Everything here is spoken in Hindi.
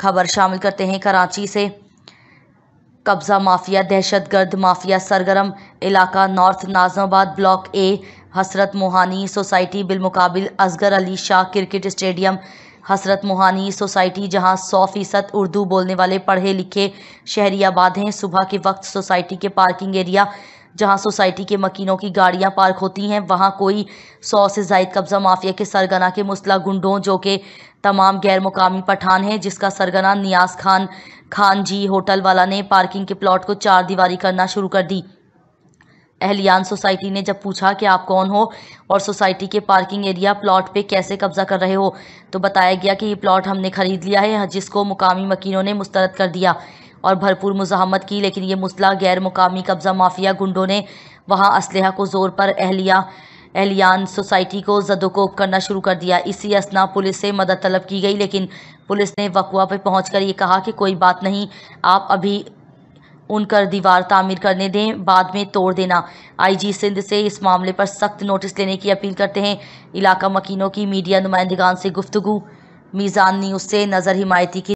खबर शामिल करते हैं कराची से कब्जा माफिया दहशत गर्द माफिया सरगरम इलाका north Najmabad block A Hasrat Mohani society बिलमकबिल Asghar Ali Shah cricket stadium Hasrat Mohani society जहां सौ फीसद उर्दू बोलने वाले पढ़े लिखे शहरी आबाद हैं सुबह के वक्त सोसाइटी के पार्किंग एरिया जहां सोसाइटी के मकीनों की गाड़ियां पार्क होती हैं वहां कोई सौ से जायद कब्जा माफिया के सरगना के मुसला गुंडों जो कि तमाम गैर मुकामी पठान हैं जिसका सरगना नियाज खान खान जी होटल वाला ने पार्किंग के प्लॉट को चार दीवारी करना शुरू कर दी एहलियान सोसाइटी ने जब पूछा कि आप कौन हो और सोसाइटी के पार्किंग एरिया प्लॉट पे कैसे कब्जा कर रहे हो तो बताया गया कि ये प्लॉट हमने खरीद लिया है जिसको मुकामी मकीनों ने मुस्तरद कर दिया और भरपूर मुजामत की लेकिन ये मुसला गैर मुकामी कब्ज़ा माफिया गुंडों ने वहाँ इसलह को ज़ोर पर अहलिया एहलियान सोसाइटी को जदोकोब करना शुरू कर दिया इसी असना पुलिस से मदद तलब की गई लेकिन पुलिस ने वकुआ पर पहुँच कर ये कहा कि कोई बात नहीं आप अभी उन कर दीवार तामीर करने दें बाद में तोड़ देना आईजी सिंध से इस मामले पर सख्त नोटिस लेने की अपील करते हैं इलाका मकीनों की मीडिया नुमाइंदगान से गुफ्तु मीज़ान न्यूज़ से नज़र हिमायती की